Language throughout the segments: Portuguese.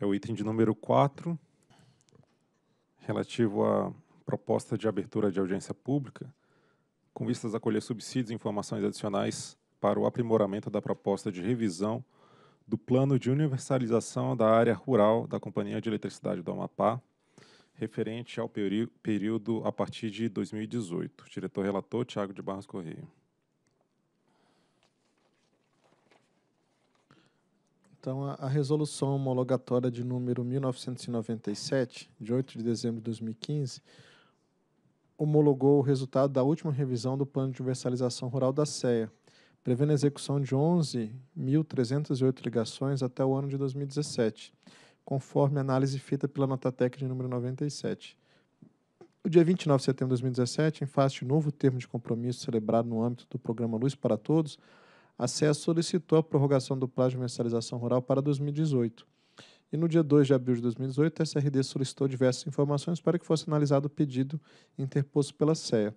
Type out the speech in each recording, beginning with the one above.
É o item de número 4, relativo à proposta de abertura de audiência pública, com vistas a colher subsídios e informações adicionais para o aprimoramento da proposta de revisão do plano de universalização da área rural da Companhia de Eletricidade do Amapá, referente ao período a partir de 2018. Diretor-relator, Tiago de Barros Correia. Então, a, a, resolução homologatória de número 1997, de 8 de dezembro de 2015, homologou o resultado da última revisão do Plano de Universalização Rural da SEA, prevendo a execução de 11.308 ligações até o ano de 2017, conforme a análise feita pela nota técnica de número 97. No dia 29 de setembro de 2017, em face de novo termo de compromisso celebrado no âmbito do programa Luz para Todos, a CEA solicitou a prorrogação do prazo de mensalização rural para 2018. E no dia 2 de abril de 2018, a SRD solicitou diversas informações para que fosse analisado o pedido interposto pela CEA.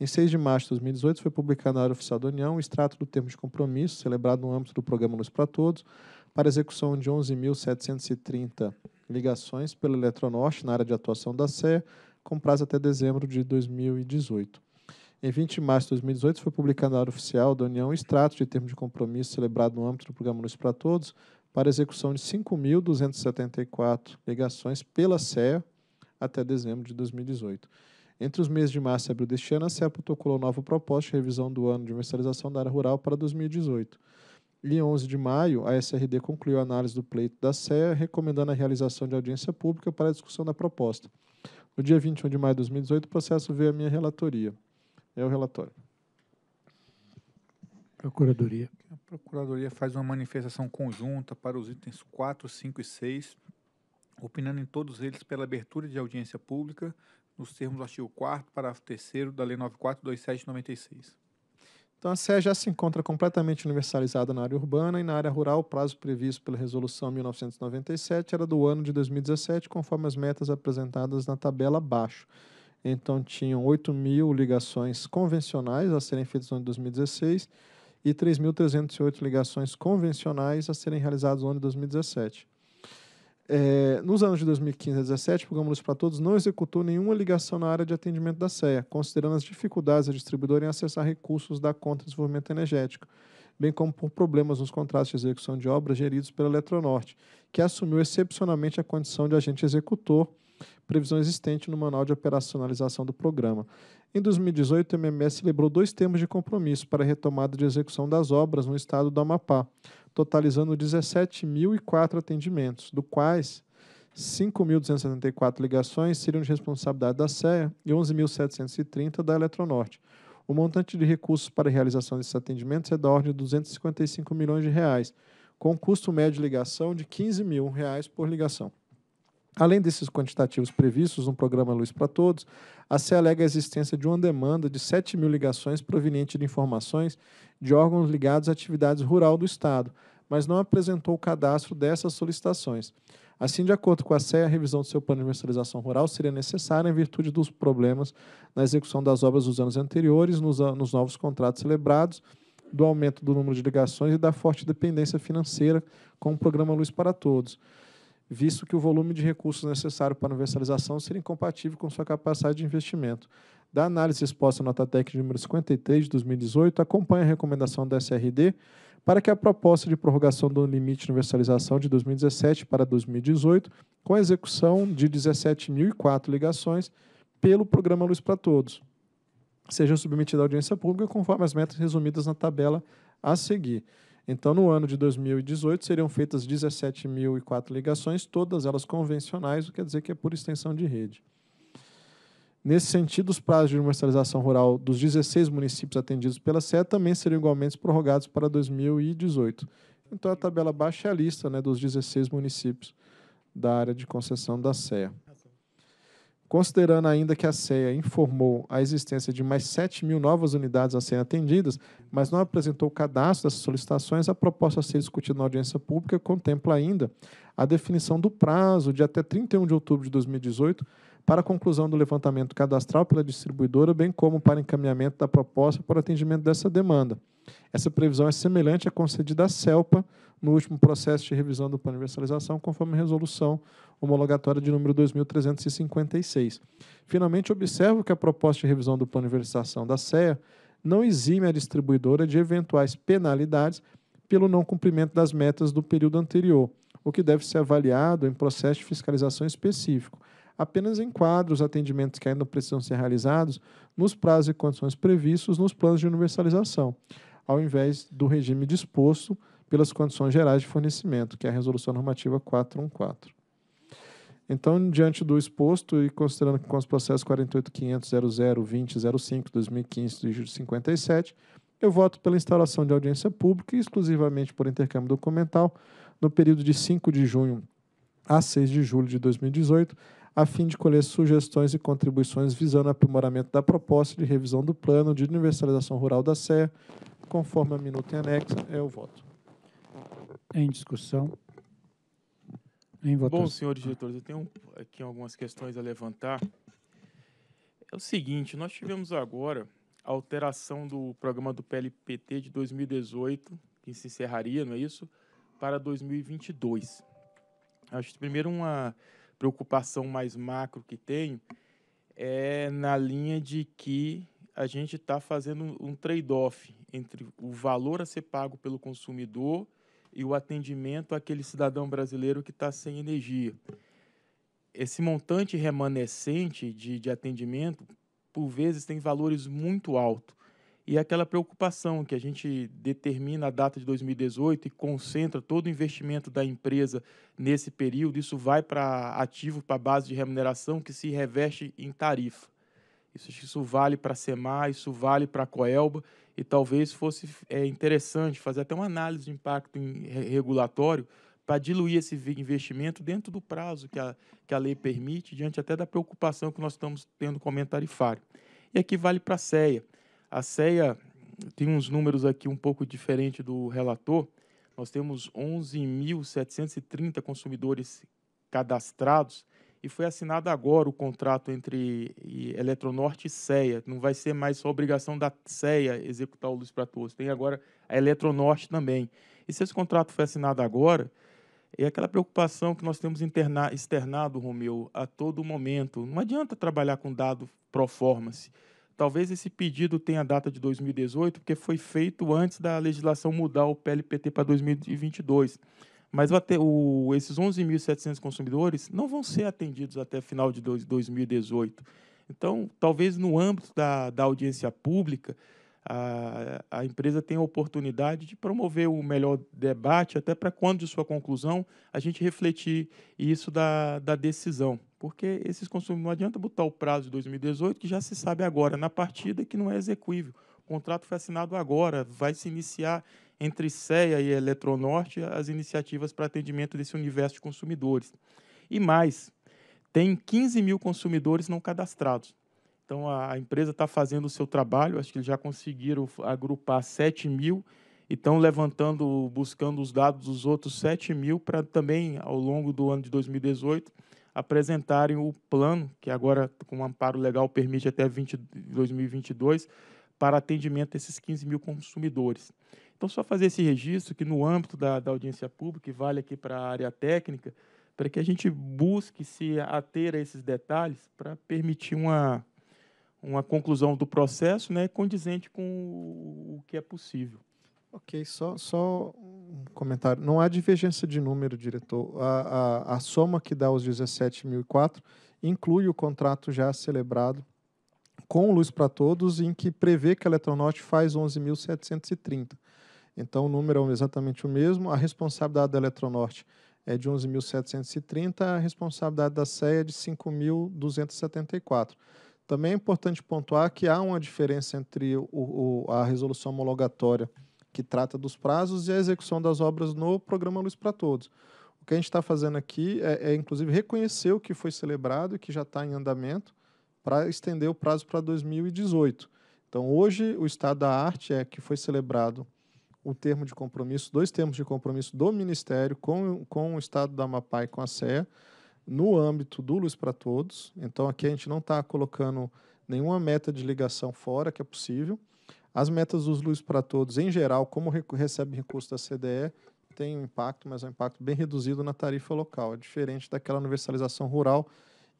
Em 6 de março de 2018, foi publicado na área oficial da União o extrato do termo de compromisso, celebrado no âmbito do programa Luz para Todos, para execução de 11.730 ligações pela Eletronorte na área de atuação da CEA, com prazo até dezembro de 2018. Em 20 de março de 2018, foi publicado na área oficial da União o extrato de termo de compromisso celebrado no âmbito do Programa Luz para Todos para execução de 5.274 ligações pela CEA até dezembro de 2018. Entre os meses de março e abril deste ano, a CEA protocolou nova proposta de revisão do ano de universalização da área rural para 2018. E em 11 de maio, a SRD concluiu a análise do pleito da CEA, recomendando a realização de audiência pública para a discussão da proposta. No dia 21 de maio de 2018, o processo veio à minha relatoria. É o relatório. Procuradoria. A Procuradoria faz uma manifestação conjunta para os itens 4, 5 e 6, opinando em todos eles pela abertura de audiência pública, nos termos do artigo 4 parágrafo 3 da Lei 942796. Então, a SE já se encontra completamente universalizada na área urbana e na área rural, o prazo previsto pela Resolução 1997 era do ano de 2017, conforme as metas apresentadas na tabela abaixo. Então, tinham 8 mil ligações convencionais a serem feitas no ano de 2016 e 3.308 ligações convencionais a serem realizadas no ano de 2017. É, nos anos de 2015 a 2017, o Programa Luz para Todos não executou nenhuma ligação na área de atendimento da CEA, considerando as dificuldades da distribuidora em acessar recursos da conta de desenvolvimento energético, bem como por problemas nos contratos de execução de obras geridos pela Eletronorte, que assumiu excepcionalmente a condição de agente executor previsão existente no Manual de Operacionalização do Programa. Em 2018, o MMS celebrou dois termos de compromisso para a retomada de execução das obras no estado do Amapá, totalizando 17.004 atendimentos, do quais 5.274 ligações seriam de responsabilidade da CEA e 11.730 da Eletronorte. O montante de recursos para a realização desses atendimentos é da ordem de 255 milhões de reais, com um custo médio de ligação de 15 mil reais por ligação. Além desses quantitativos previstos no programa Luz para Todos, a CE alega a existência de uma demanda de 7 mil ligações proveniente de informações de órgãos ligados à atividades rural do Estado, mas não apresentou o cadastro dessas solicitações. Assim, de acordo com a CEA, a revisão do seu plano de universalização rural seria necessária em virtude dos problemas na execução das obras dos anos anteriores, nos, nos novos contratos celebrados, do aumento do número de ligações e da forte dependência financeira com o programa Luz para Todos visto que o volume de recursos necessário para a universalização seria incompatível com sua capacidade de investimento. Da análise exposta na nota técnica número 53 de 2018, acompanha a recomendação da SRD para que a proposta de prorrogação do limite de universalização de 2017 para 2018, com a execução de 17.004 ligações pelo programa Luz para Todos, seja submetida à audiência pública conforme as metas resumidas na tabela a seguir. Então, no ano de 2018, seriam feitas 17.004 ligações, todas elas convencionais, o que quer dizer que é por extensão de rede. Nesse sentido, os prazos de universalização rural dos 16 municípios atendidos pela SE também seriam igualmente prorrogados para 2018. Então, a tabela baixa é a lista né, dos 16 municípios da área de concessão da SEA. Considerando ainda que a CEA informou a existência de mais 7 mil novas unidades a serem atendidas, mas não apresentou o cadastro dessas solicitações, a proposta a ser discutida na audiência pública contempla ainda a definição do prazo de até 31 de outubro de 2018 para a conclusão do levantamento cadastral pela distribuidora, bem como para encaminhamento da proposta para atendimento dessa demanda. Essa previsão é semelhante à concedida à CELPA no último processo de revisão do plano de universalização, conforme resolução homologatória de número 2356. Finalmente, observo que a proposta de revisão do plano de universalização da CEA não exime a distribuidora de eventuais penalidades pelo não cumprimento das metas do período anterior, o que deve ser avaliado em processo de fiscalização específico. Apenas enquadra os atendimentos que ainda precisam ser realizados nos prazos e condições previstos nos planos de universalização ao invés do regime disposto pelas condições gerais de fornecimento, que é a Resolução Normativa 414. Então, diante do exposto e considerando que com os processos 57, eu voto pela instalação de audiência pública e exclusivamente por intercâmbio documental no período de 5 de junho a 6 de julho de 2018, a fim de colher sugestões e contribuições visando o aprimoramento da proposta de revisão do plano de universalização rural da SEA, conforme a minuta em anexo. É o voto. Em discussão. Em votação. Bom, senhores diretores, eu tenho aqui algumas questões a levantar. É o seguinte, nós tivemos agora a alteração do programa do PLPT de 2018, que se encerraria, não é isso? Para 2022. Acho que primeiro uma preocupação mais macro que tenho é na linha de que a gente está fazendo um trade-off entre o valor a ser pago pelo consumidor e o atendimento àquele cidadão brasileiro que está sem energia. Esse montante remanescente de, de atendimento, por vezes, tem valores muito altos e aquela preocupação que a gente determina a data de 2018 e concentra todo o investimento da empresa nesse período, isso vai para ativo, para base de remuneração que se reveste em tarifa. Isso, isso vale para a SEMAR, isso vale para a Coelba, e talvez fosse é, interessante fazer até uma análise de impacto em, regulatório para diluir esse investimento dentro do prazo que a, que a lei permite, diante até da preocupação que nós estamos tendo com o tarifário. E aqui vale para a CEA. A CEA tem uns números aqui um pouco diferente do relator. Nós temos 11.730 consumidores cadastrados e foi assinado agora o contrato entre Eletronorte e CEA. Não vai ser mais só obrigação da CEA executar o Luz para Todos, tem agora a Eletronorte também. E se esse contrato foi assinado agora, é aquela preocupação que nós temos externado, Romeu, a todo momento. Não adianta trabalhar com dado pro Talvez esse pedido tenha data de 2018, porque foi feito antes da legislação mudar o PLPT para 2022. Mas até o, esses 11.700 consumidores não vão ser atendidos até final de 2018. Então, talvez no âmbito da, da audiência pública, a, a, empresa tenha a oportunidade de promover o melhor debate, até para quando de sua conclusão a gente refletir isso da, da decisão. Porque esses consumidores não adianta botar o prazo de 2018, que já se sabe agora na partida que não é execuível. O contrato foi assinado agora, vai se iniciar entre CEA e Eletronorte as iniciativas para atendimento desse universo de consumidores. E mais, tem 15 mil consumidores não cadastrados. Então a, a empresa está fazendo o seu trabalho, acho que eles já conseguiram agrupar 7 mil e estão levantando, buscando os dados dos outros 7 mil para também, ao longo do ano de 2018, apresentarem o plano, que agora, com um amparo legal, permite até 20, 2022, para atendimento desses 15 mil consumidores. Então, só fazer esse registro, que no âmbito da, da audiência pública, e vale aqui para a área técnica, para que a gente busque se ater a esses detalhes para permitir uma, uma conclusão do processo né, condizente com o que é possível. Ok, só, só um comentário. Não há divergência de número, diretor. A, a, a soma que dá os 17.004 inclui o contrato já celebrado com Luz para Todos, em que prevê que a Eletronorte faz 11.730. Então, o número é exatamente o mesmo. A responsabilidade da Eletronorte é de 11.730, a responsabilidade da CEA é de 5.274. Também é importante pontuar que há uma diferença entre o, o, a resolução homologatória que trata dos prazos e a execução das obras no programa Luz para Todos. O que a gente está fazendo aqui é, é, inclusive, reconhecer o que foi celebrado e que já está em andamento para estender o prazo para 2018. Então, hoje, o estado da arte é que foi celebrado o termo de compromisso, dois termos de compromisso do Ministério com, com o estado da Amapá e com a CEA, no âmbito do Luz para Todos. Então, aqui a gente não está colocando nenhuma meta de ligação fora que é possível. As metas dos Luz para Todos, em geral, como rec recebe recurso da CDE, tem um impacto, mas é um impacto bem reduzido na tarifa local. É diferente daquela universalização rural,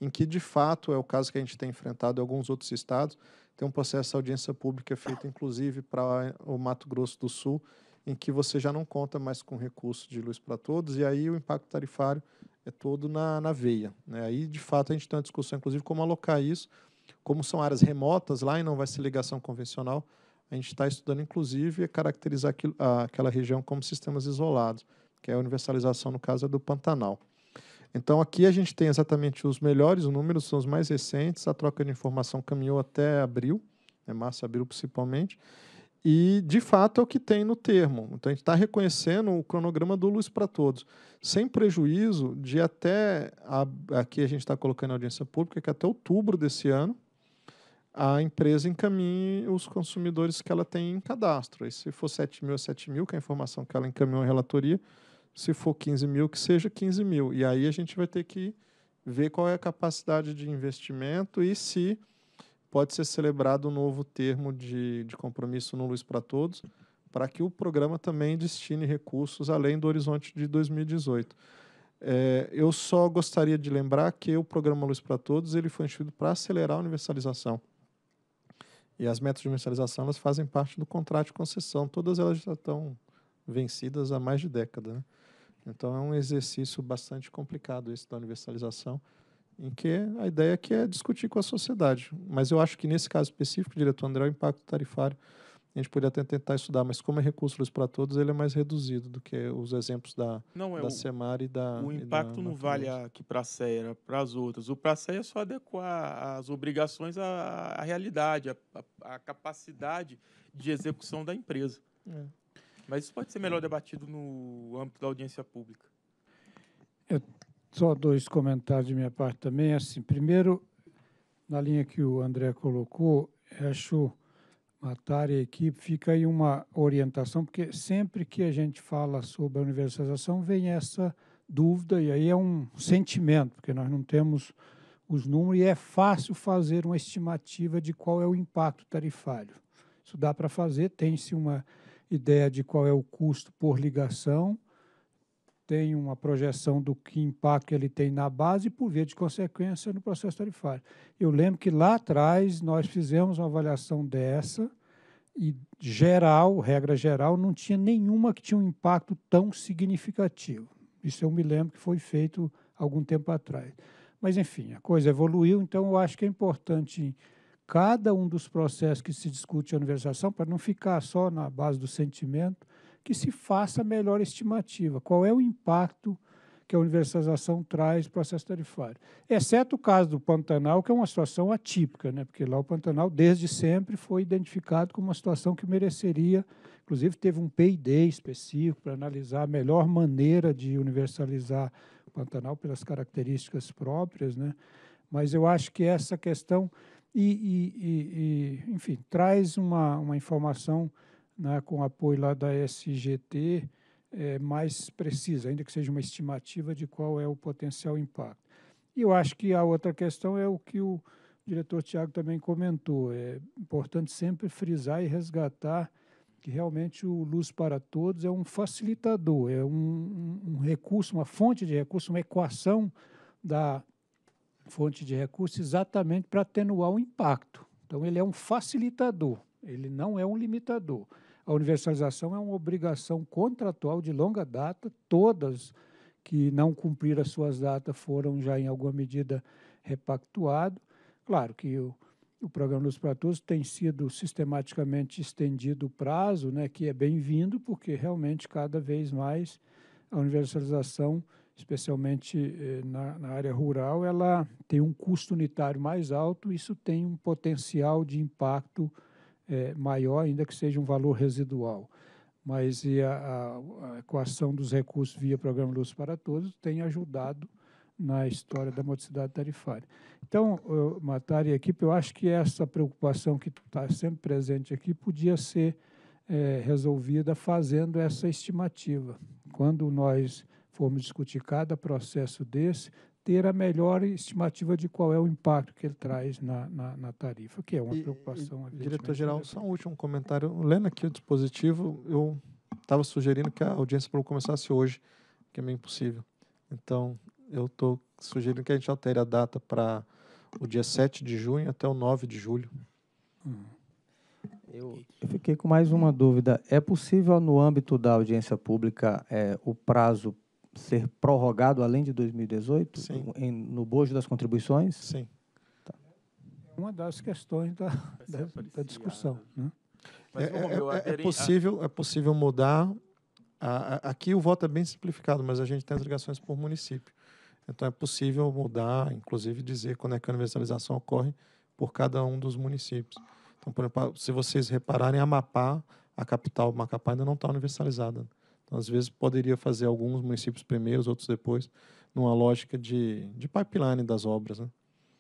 em que, de fato, é o caso que a gente tem enfrentado em alguns outros estados. Tem um processo de audiência pública feito, inclusive, para o Mato Grosso do Sul, em que você já não conta mais com recurso de luz para todos, e aí o impacto tarifário é todo na, na veia. Né? Aí, de fato, a gente tem uma discussão, inclusive, como alocar isso, como são áreas remotas lá e não vai ser ligação convencional, a gente está estudando, inclusive, caracterizar aquilo, aquela região como sistemas isolados, que é a universalização, no caso, é do Pantanal. Então, aqui a gente tem exatamente os melhores números, são os mais recentes. A troca de informação caminhou até abril, né, março, abril principalmente. E, de fato, é o que tem no termo. Então, a gente está reconhecendo o cronograma do Luz para Todos, sem prejuízo de até, a, aqui a gente está colocando a audiência pública, que até outubro desse ano, a empresa encaminhe os consumidores que ela tem em cadastro. E se for 7 mil, é 7 mil, que é a informação que ela encaminhou à relatoria. Se for 15 mil, que seja 15 mil. E aí a gente vai ter que ver qual é a capacidade de investimento e se pode ser celebrado um novo termo de, de compromisso no Luz para Todos, para que o programa também destine recursos além do horizonte de 2018. É, eu só gostaria de lembrar que o programa Luz para Todos ele foi instituído para acelerar a universalização. E as metas de mensalização elas fazem parte do contrato de concessão. Todas elas já estão vencidas há mais de década. Né? Então é um exercício bastante complicado esse da universalização, em que a ideia aqui é discutir com a sociedade. Mas eu acho que nesse caso específico, diretor André, o impacto tarifário a gente poderia até tentar estudar, mas como é recurso para todos, ele é mais reduzido do que os exemplos da, Não, é da o, Semar e da. O impacto da, não vale aqui para a CEA era para as outras. O para a CEA é só adequar as obrigações à, à realidade, à, à, capacidade de execução da empresa. É. Mas isso pode ser melhor é. debatido no âmbito da audiência pública. Eu, só dois comentários de minha parte também. Assim, primeiro, na linha que o André colocou, acho Matar a equipe, fica aí uma orientação, porque sempre que a gente fala sobre a universalização, vem essa dúvida, e aí é um sentimento, porque nós não temos os números e é fácil fazer uma estimativa de qual é o impacto tarifário. Isso dá para fazer, tem-se uma ideia de qual é o custo por ligação, tem uma projeção do que impacto ele tem na base e, por via de consequência, no processo tarifário. Eu lembro que lá atrás nós fizemos uma avaliação dessa e geral, regra geral, não tinha nenhuma que tinha um impacto tão significativo. Isso eu me lembro que foi feito algum tempo atrás. Mas, enfim, a coisa evoluiu, então eu acho que é importante cada um dos processos que se discute a universalização, para não ficar só na base do sentimento, que se faça a melhor estimativa. Qual é o impacto que a universalização traz para o processo tarifário? Exceto o caso do Pantanal, que é uma situação atípica, né? porque lá o Pantanal, desde sempre, foi identificado como uma situação que mereceria. Inclusive, teve um PD específico para analisar a melhor maneira de universalizar o Pantanal pelas características próprias. Né? Mas eu acho que essa questão. E, e, e, e enfim, traz uma, uma informação né, com apoio lá da SGT, é, mais precisa, ainda que seja uma estimativa de qual é o potencial impacto. E eu acho que a outra questão é o que o diretor Tiago também comentou. É importante sempre frisar e resgatar que realmente o Luz para Todos é um facilitador, é um, um recurso, uma fonte de recurso, uma equação da fonte de recurso exatamente para atenuar o impacto. Então, ele é um facilitador, ele não é um limitador. A universalização é uma obrigação contratual de longa data, todas que não cumpriram as suas datas foram já em alguma medida repactuado. Claro que o, o programa Luz para Todos tem sido sistematicamente estendido o prazo, né, que é bem-vindo, porque realmente cada vez mais a universalização, especialmente eh, na, na, área rural, ela tem um custo unitário mais alto, isso tem um potencial de impacto é, maior, ainda que seja um valor residual. Mas e a, a, equação dos recursos via Programa Luz para Todos tem ajudado na história da modicidade tarifária. Então, eu, Matari e equipe, eu acho que essa preocupação que está sempre presente aqui podia ser é, resolvida fazendo essa estimativa. Quando nós formos discutir cada processo desse, ter a melhor estimativa de qual é o impacto que ele traz na, na, na tarifa, que é uma e, preocupação. Diretor-geral, né? só um último comentário. Lendo aqui o dispositivo, eu estava sugerindo que a audiência pública começasse hoje, que é meio impossível. Então, eu estou sugerindo que a gente altere a data para o dia 7 de junho até o 9 de julho. Eu, eu, fiquei com mais uma dúvida. É possível, no âmbito da audiência pública, é, o prazo ser prorrogado além de 2018 em, no bojo das contribuições? Sim. Tá. Uma das questões da, da, da discussão. Né? né? é, é, é, possível, é possível mudar. A, a, aqui o voto é bem simplificado, mas a gente tem as ligações por município. Então é possível mudar, inclusive dizer quando é que a universalização ocorre por cada um dos municípios. Então, por exemplo, se vocês repararem, Amapá, a capital Macapá ainda não está universalizada às vezes poderia fazer alguns municípios primeiros, outros depois, numa lógica de, de pipeline das obras. Né?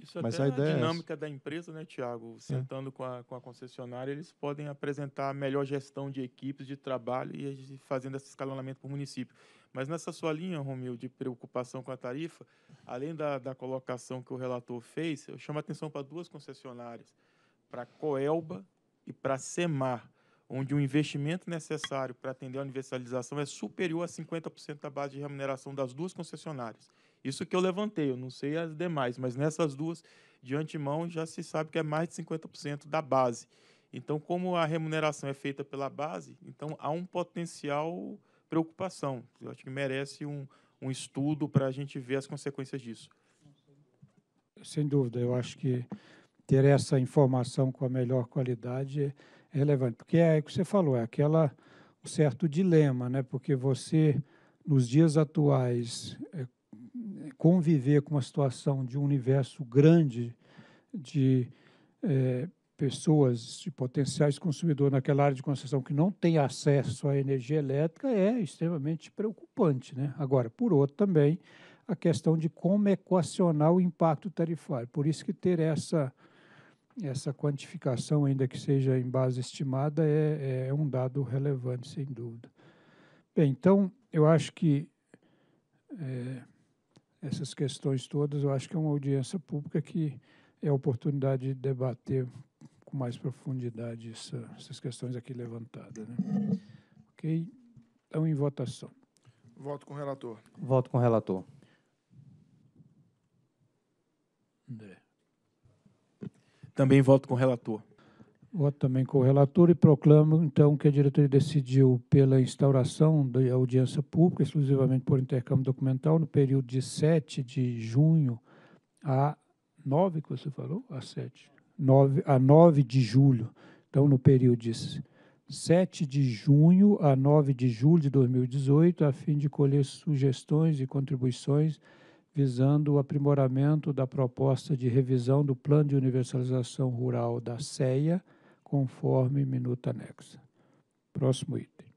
Isso Mas até a, ideia é a dinâmica é da empresa, né, Tiago? É. Sentando é. com, a, com a concessionária, eles podem apresentar a melhor gestão de equipes, de trabalho e fazendo esse escalonamento por município. Mas nessa sua linha, Romil, de preocupação com a tarifa, além da, da colocação que o relator fez, eu chamo a atenção para duas concessionárias, para a Coelba e para a Semar onde o investimento necessário para atender a universalização é superior a 50% da base de remuneração das duas concessionárias. Isso que eu levantei, eu não sei as demais, mas nessas duas, de antemão, já se sabe que é mais de 50% da base. Então, como a remuneração é feita pela base, então há um potencial preocupação. Eu acho que merece um, um estudo para a gente ver as consequências disso. Sem dúvida, eu acho que ter essa informação com a melhor qualidade relevante, porque é o que você falou, é aquela um certo dilema, né? Porque você nos dias atuais é, conviver com uma situação de um universo grande de é, pessoas, de potenciais consumidores naquela área de concessão que não tem acesso à energia elétrica é extremamente preocupante, né? Agora, por outro também a questão de como equacionar o impacto tarifário. Por isso que ter essa essa quantificação, ainda que seja em base estimada, é, é, é um dado relevante, sem dúvida. Bem, então, eu acho que é, essas questões todas, eu acho que é uma audiência pública que é a oportunidade de debater com mais profundidade essa, essas questões aqui levantadas. Né? Ok? Então, em votação. Voto com o relator. Voto com o relator. André. Também voto com o relator. Voto também com o relator e proclamo, então, que a diretoria decidiu pela instauração da audiência pública, exclusivamente por intercâmbio documental, no período de 7 de junho a 9, que você falou? A 7. 9, a 9 de julho. Então, no período de 7 de junho a 9 de julho de 2018, a fim de colher sugestões e contribuições visando o aprimoramento da proposta de revisão do Plano de Universalização Rural da CEA, conforme minuta anexa. Próximo item.